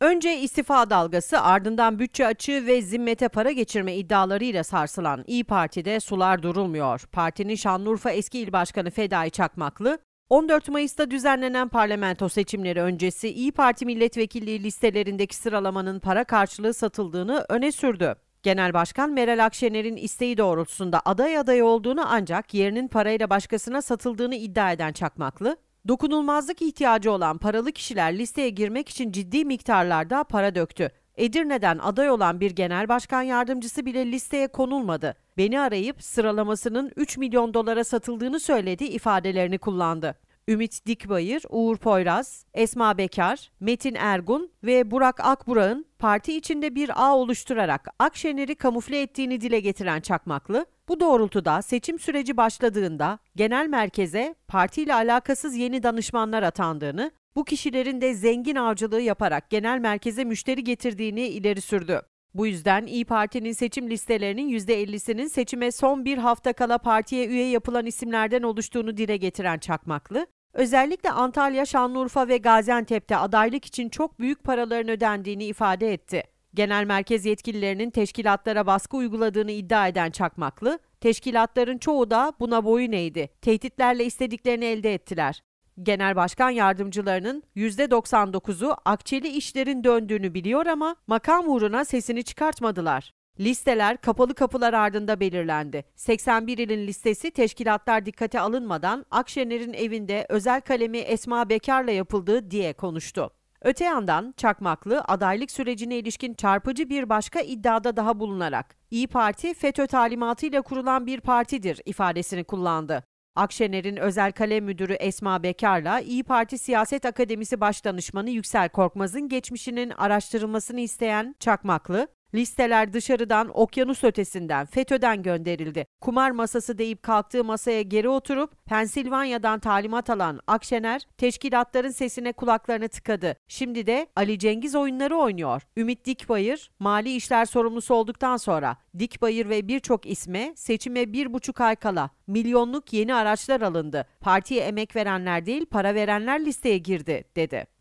Önce istifa dalgası ardından bütçe açığı ve zimmete para geçirme iddialarıyla sarsılan İyi Parti'de sular durulmuyor. Partinin Şanlıurfa eski il başkanı Fedai Çakmaklı, 14 Mayıs'ta düzenlenen parlamento seçimleri öncesi İyi Parti milletvekilliği listelerindeki sıralamanın para karşılığı satıldığını öne sürdü. Genel Başkan Meral Akşener'in isteği doğrultusunda aday adayı olduğunu ancak yerinin parayla başkasına satıldığını iddia eden Çakmaklı, Dokunulmazlık ihtiyacı olan paralı kişiler listeye girmek için ciddi miktarlarda para döktü. Edirne'den aday olan bir genel başkan yardımcısı bile listeye konulmadı. Beni arayıp sıralamasının 3 milyon dolara satıldığını söyledi ifadelerini kullandı. Ümit Dikbayır, Uğur Poyraz, Esma Bekar, Metin Ergun ve Burak Akburak'ın parti içinde bir ağ oluşturarak Akşener'i kamufle ettiğini dile getiren Çakmaklı, bu doğrultuda seçim süreci başladığında genel merkeze partiyle alakasız yeni danışmanlar atandığını, bu kişilerin de zengin avcılığı yaparak genel merkeze müşteri getirdiğini ileri sürdü. Bu yüzden İyi Parti'nin seçim listelerinin %50'sinin seçime son bir hafta kala partiye üye yapılan isimlerden oluştuğunu dile getiren Çakmaklı, özellikle Antalya, Şanlıurfa ve Gaziantep'te adaylık için çok büyük paraların ödendiğini ifade etti. Genel merkez yetkililerinin teşkilatlara baskı uyguladığını iddia eden Çakmaklı, teşkilatların çoğu da buna boyun eğdi. Tehditlerle istediklerini elde ettiler. Genel Başkan yardımcılarının %99'u akçeli işlerin döndüğünü biliyor ama makam uğruna sesini çıkartmadılar. Listeler kapalı kapılar ardında belirlendi. 81 ilin listesi teşkilatlar dikkate alınmadan Akşener'in evinde özel kalemi Esma Bekar'la yapıldığı diye konuştu. Öte yandan Çakmaklı adaylık sürecine ilişkin çarpıcı bir başka iddiada daha bulunarak İyi Parti FETÖ talimatıyla kurulan bir partidir ifadesini kullandı. Akşener'in özel kalem müdürü Esma Bekar'la İyi Parti Siyaset Akademisi Başdanışmanı Yüksel Korkmaz'ın geçmişinin araştırılmasını isteyen Çakmaklı, Listeler dışarıdan, okyanus ötesinden, FETÖ'den gönderildi. Kumar masası deyip kalktığı masaya geri oturup Pensilvanya'dan talimat alan Akşener, teşkilatların sesine kulaklarını tıkadı. Şimdi de Ali Cengiz oyunları oynuyor. Ümit Dikbayır, mali işler sorumlusu olduktan sonra Dikbayır ve birçok isme seçime bir buçuk ay kala milyonluk yeni araçlar alındı. Partiye emek verenler değil para verenler listeye girdi, dedi.